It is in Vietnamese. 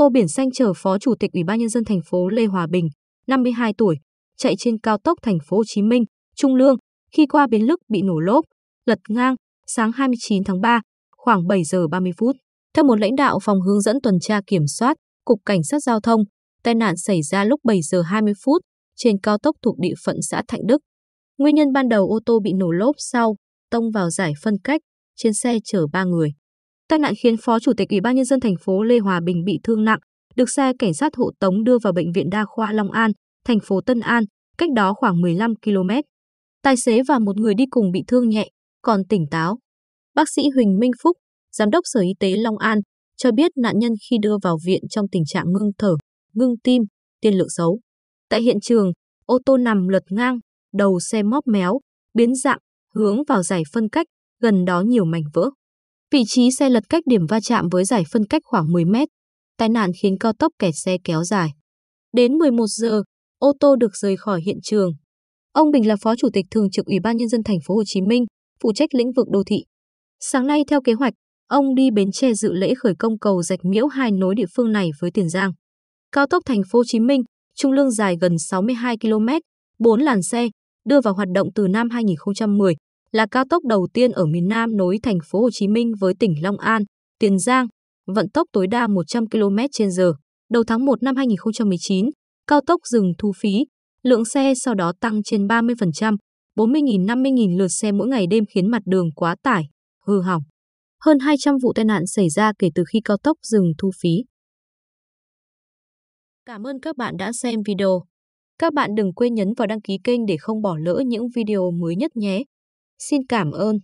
Ô biển xanh chở Phó Chủ tịch Ủy ban nhân dân thành phố Lê Hòa Bình, 52 tuổi, chạy trên cao tốc thành phố Hồ Chí Minh, Trung Lương, khi qua bến Lức bị nổ lốp, lật ngang, sáng 29 tháng 3, khoảng 7 giờ 30 phút. Theo một lãnh đạo phòng hướng dẫn tuần tra kiểm soát, Cục Cảnh sát Giao thông, tai nạn xảy ra lúc 7 giờ 20 phút trên cao tốc thuộc địa phận xã Thạnh Đức. Nguyên nhân ban đầu ô tô bị nổ lốp sau, tông vào giải phân cách, trên xe chở 3 người. Tai nạn khiến Phó Chủ tịch Ủy ban nhân dân thành phố Lê Hòa Bình bị thương nặng, được xe cảnh sát hộ tống đưa vào bệnh viện đa khoa Long An, thành phố Tân An, cách đó khoảng 15 km. Tài xế và một người đi cùng bị thương nhẹ, còn tỉnh táo. Bác sĩ Huỳnh Minh Phúc, giám đốc Sở Y tế Long An, cho biết nạn nhân khi đưa vào viện trong tình trạng ngưng thở, ngưng tim, tiên lượng xấu. Tại hiện trường, ô tô nằm lật ngang, đầu xe móp méo, biến dạng, hướng vào giải phân cách, gần đó nhiều mảnh vỡ. Vị trí xe lật cách điểm va chạm với giải phân cách khoảng 10 mét. Tai nạn khiến cao tốc kẹt xe kéo dài. Đến 11 giờ, ô tô được rời khỏi hiện trường. Ông Bình là Phó Chủ tịch Thường trực Ủy ban Nhân dân thành phố Hồ Chí Minh, phụ trách lĩnh vực đô thị. Sáng nay theo kế hoạch, ông đi Bến Tre dự lễ khởi công cầu rạch miễu hai nối địa phương này với Tiền Giang. Cao tốc thành phố Hồ Chí Minh, trung lương dài gần 62 km, 4 làn xe, đưa vào hoạt động từ năm 2010, là cao tốc đầu tiên ở miền Nam nối thành phố Hồ Chí Minh với tỉnh Long An, Tiền Giang, vận tốc tối đa 100 km/h. Đầu tháng 1 năm 2019, cao tốc dừng thu phí, lượng xe sau đó tăng trên 30%, 40.000-50.000 lượt xe mỗi ngày đêm khiến mặt đường quá tải, hư hỏng. Hơn 200 vụ tai nạn xảy ra kể từ khi cao tốc dừng thu phí. Cảm ơn các bạn đã xem video. Các bạn đừng quên nhấn vào đăng ký kênh để không bỏ lỡ những video mới nhất nhé. Xin cảm ơn.